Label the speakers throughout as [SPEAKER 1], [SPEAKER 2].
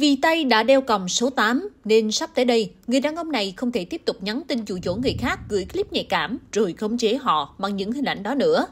[SPEAKER 1] Vì tay đã đeo còng số 8 nên sắp tới đây, người đàn ông này không thể tiếp tục nhắn tin dụ dỗ người khác gửi clip nhạy cảm rồi khống chế họ bằng những hình ảnh đó nữa.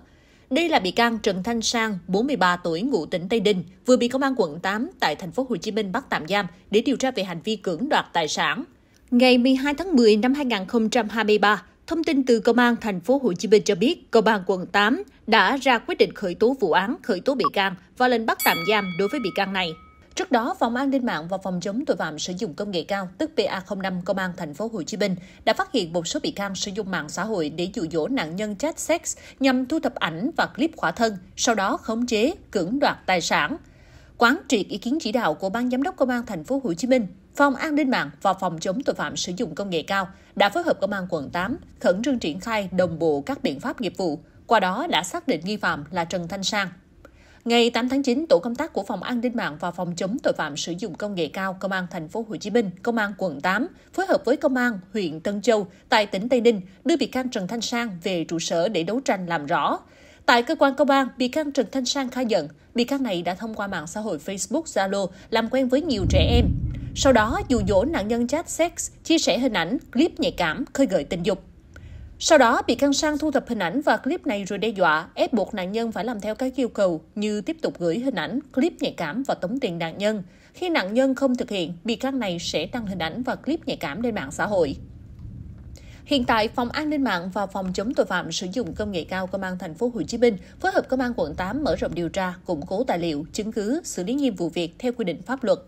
[SPEAKER 1] Đây là bị can Trần Thanh Sang, 43 tuổi, ngụ tỉnh Tây Ninh, vừa bị công an quận 8 tại thành phố Hồ Chí Minh bắt tạm giam để điều tra về hành vi cưỡng đoạt tài sản. Ngày 12 tháng 10 năm 2023, thông tin từ công an thành phố Hồ Chí Minh cho biết, công an quận 8 đã ra quyết định khởi tố vụ án, khởi tố bị can và lệnh bắt tạm giam đối với bị can này Trước đó, Phòng An ninh mạng và Phòng chống tội phạm sử dụng công nghệ cao, tức PA05 Công an thành phố Hồ Chí Minh đã phát hiện một số bị can sử dụng mạng xã hội để dụ dỗ nạn nhân chat sex nhằm thu thập ảnh và clip khỏa thân, sau đó khống chế, cưỡng đoạt tài sản. Quán triệt ý kiến chỉ đạo của Ban Giám đốc Công an thành phố Hồ Chí Minh, Phòng An ninh mạng và Phòng chống tội phạm sử dụng công nghệ cao đã phối hợp Công an quận 8 khẩn trương triển khai đồng bộ các biện pháp nghiệp vụ, qua đó đã xác định nghi phạm là Trần Thanh Sang, Ngày 8 tháng 9, tổ công tác của Phòng An ninh mạng và Phòng chống tội phạm sử dụng công nghệ cao Công an thành phố Hồ Chí Minh, Công an quận 8 phối hợp với Công an huyện Tân Châu tại tỉnh Tây Ninh đưa bị can Trần Thanh Sang về trụ sở để đấu tranh làm rõ. Tại cơ quan công an, bị can Trần Thanh Sang khai nhận, bị can này đã thông qua mạng xã hội Facebook, Zalo làm quen với nhiều trẻ em. Sau đó, dụ dỗ nạn nhân chat sex, chia sẻ hình ảnh, clip nhạy cảm, khơi gợi tình dục. Sau đó, bị can Sang thu thập hình ảnh và clip này rồi đe dọa, ép buộc nạn nhân phải làm theo các yêu cầu như tiếp tục gửi hình ảnh, clip nhạy cảm và tống tiền nạn nhân. Khi nạn nhân không thực hiện, bị can này sẽ đăng hình ảnh và clip nhạy cảm lên mạng xã hội. Hiện tại, Phòng An ninh mạng và Phòng chống tội phạm sử dụng công nghệ cao Công an thành phố Hồ Chí Minh phối hợp Công an quận 8 mở rộng điều tra, củng cố tài liệu, chứng cứ, xử lý nghiêm vụ việc theo quy định pháp luật.